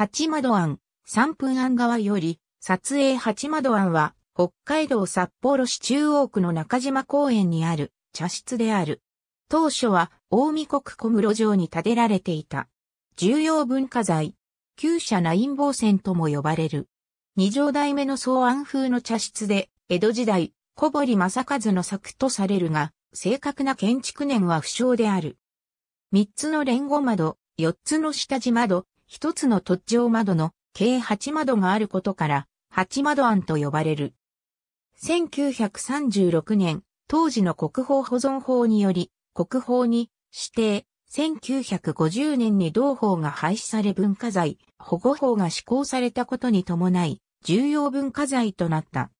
八窓庵、三分庵側より、撮影八窓庵は、北海道札幌市中央区の中島公園にある茶室である。当初は、大見国小室城に建てられていた。重要文化財、旧社内陰謀線とも呼ばれる。二条代目の草案風の茶室で、江戸時代、小堀正和の作とされるが、正確な建築年は不詳である。三つの連合窓、四つの下地窓、一つの突上窓の計8窓があることから、8窓案と呼ばれる。1936年、当時の国宝保存法により、国宝に指定、1950年に同法が廃止され文化財、保護法が施行されたことに伴い、重要文化財となった。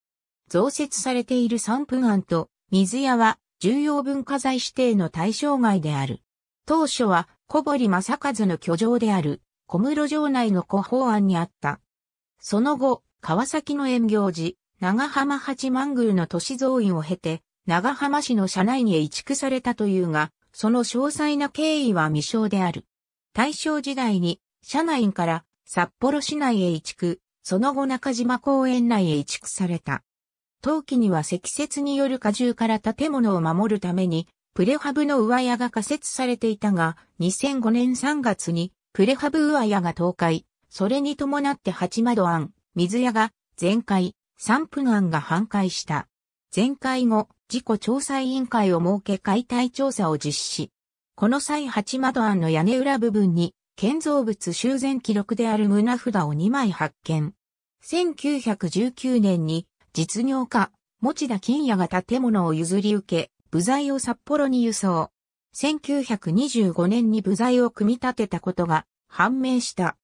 増設されている三分案と水屋は重要文化財指定の対象外である。当初は小堀正和の居城である小室城内の古法案にあった。その後、川崎の遠行寺、長浜八幡宮の都市増員を経て、長浜市の社内に移築されたというが、その詳細な経緯は未詳である。大正時代に、社内から札幌市内へ移築、その後中島公園内へ移築された。当期には積雪による荷重から建物を守るために、プレハブの上屋が仮設されていたが、2005年3月にプレハブウアヤが倒壊、それに伴って八窓庵、水屋が全壊、三分庵が半壊した。全壊後、事故調査委員会を設け解体調査を実施。この際八窓庵の屋根裏部分に、建造物修繕記録である胸札を2枚発見。1919年に実業家、持田金也が建物を譲り受け、部材を札幌に輸送。1925年に部材を組み立てたことが判明した。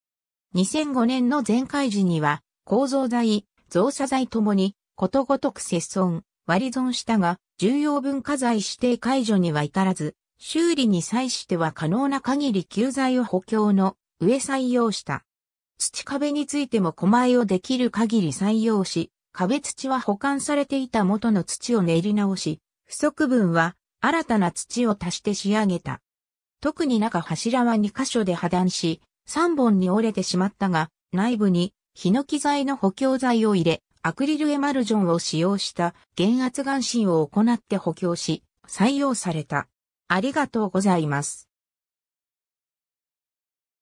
2005年の全開時には構造材、造作材ともにことごとく切損、割り損したが、重要文化財指定解除には至らず、修理に際しては可能な限り旧材を補強の上採用した。土壁についても狛江をできる限り採用し、壁土は保管されていた元の土を練り直し、不足分は新たな土を足して仕上げた。特に中柱は2箇所で破断し、3本に折れてしまったが、内部にヒノキ材の補強材を入れ、アクリルエマルジョンを使用した減圧眼芯を行って補強し、採用された。ありがとうございます。